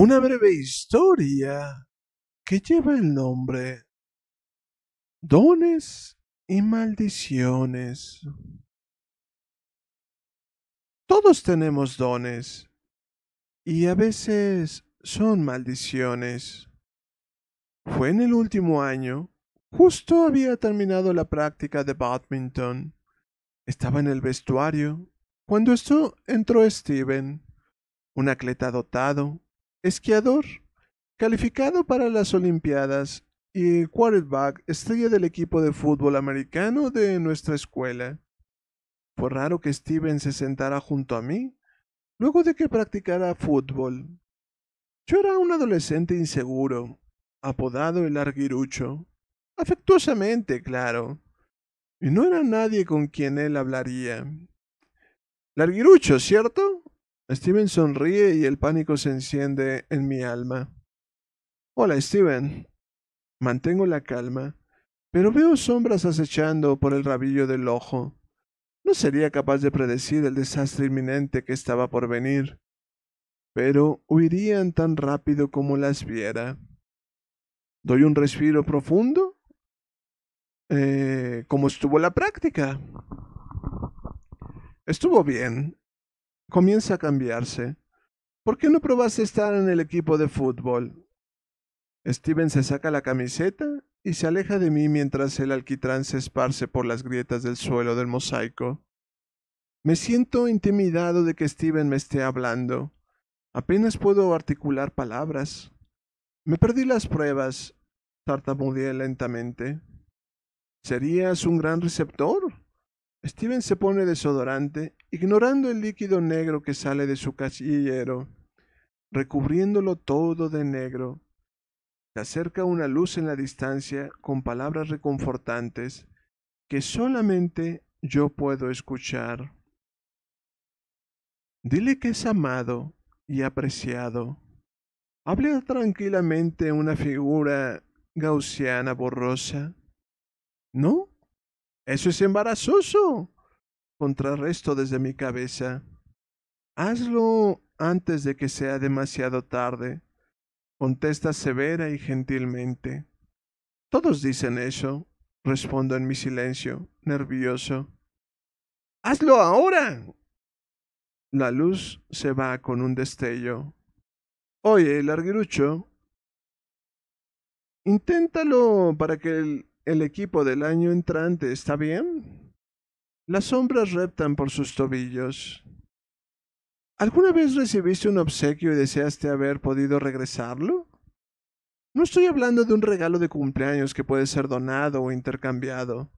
una breve historia que lleva el nombre Dones y Maldiciones. Todos tenemos dones y a veces son maldiciones. Fue en el último año, justo había terminado la práctica de badminton. Estaba en el vestuario cuando esto entró Steven, un atleta dotado esquiador, calificado para las Olimpiadas y quarterback, estrella del equipo de fútbol americano de nuestra escuela. Fue raro que Steven se sentara junto a mí, luego de que practicara fútbol. Yo era un adolescente inseguro, apodado el larguirucho, afectuosamente, claro, y no era nadie con quien él hablaría. Larguirucho, ¿cierto? Steven sonríe y el pánico se enciende en mi alma. Hola, Steven. Mantengo la calma, pero veo sombras acechando por el rabillo del ojo. No sería capaz de predecir el desastre inminente que estaba por venir, pero huirían tan rápido como las viera. Doy un respiro profundo, eh, ¿Cómo estuvo la práctica. Estuvo bien, comienza a cambiarse. ¿Por qué no probaste estar en el equipo de fútbol? Steven se saca la camiseta y se aleja de mí mientras el alquitrán se esparce por las grietas del suelo del mosaico. Me siento intimidado de que Steven me esté hablando. Apenas puedo articular palabras. Me perdí las pruebas, tartamudeé lentamente. ¿Serías un gran receptor? Steven se pone desodorante, ignorando el líquido negro que sale de su casillero, recubriéndolo todo de negro. Se acerca una luz en la distancia con palabras reconfortantes que solamente yo puedo escuchar. Dile que es amado y apreciado. Hable tranquilamente una figura gaussiana borrosa. ¿No? Eso es embarazoso. Contrarresto desde mi cabeza. Hazlo antes de que sea demasiado tarde. Contesta severa y gentilmente. Todos dicen eso. Respondo en mi silencio, nervioso. Hazlo ahora. La luz se va con un destello. Oye, larguirucho. Inténtalo para que el el equipo del año entrante está bien. Las sombras reptan por sus tobillos. ¿Alguna vez recibiste un obsequio y deseaste haber podido regresarlo? No estoy hablando de un regalo de cumpleaños que puede ser donado o intercambiado.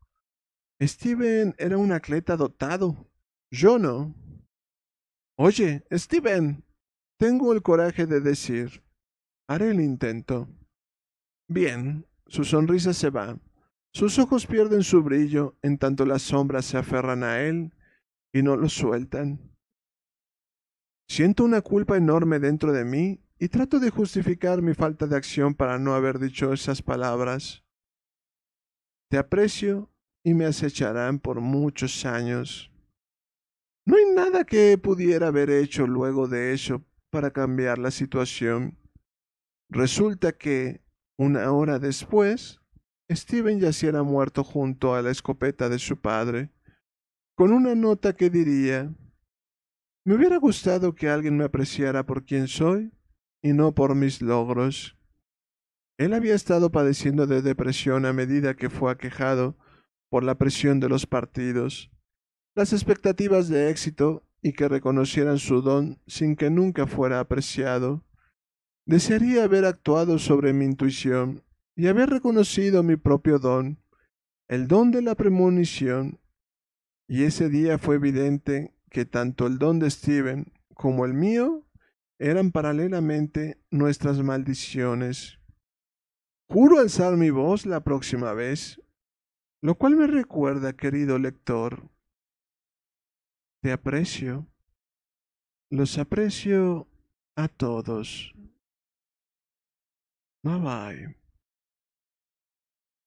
Steven era un atleta dotado. Yo no. Oye, Steven, tengo el coraje de decir. Haré el intento. Bien, su sonrisa se va. Sus ojos pierden su brillo en tanto las sombras se aferran a él y no lo sueltan. Siento una culpa enorme dentro de mí y trato de justificar mi falta de acción para no haber dicho esas palabras. Te aprecio y me acecharán por muchos años. No hay nada que pudiera haber hecho luego de eso para cambiar la situación. Resulta que, una hora después, Steven yaciera muerto junto a la escopeta de su padre, con una nota que diría Me hubiera gustado que alguien me apreciara por quien soy y no por mis logros. Él había estado padeciendo de depresión a medida que fue aquejado por la presión de los partidos, las expectativas de éxito y que reconocieran su don sin que nunca fuera apreciado. Desearía haber actuado sobre mi intuición y había reconocido mi propio don, el don de la premonición, y ese día fue evidente que tanto el don de Steven como el mío eran paralelamente nuestras maldiciones. Juro alzar mi voz la próxima vez, lo cual me recuerda, querido lector, te aprecio, los aprecio a todos. Bye bye.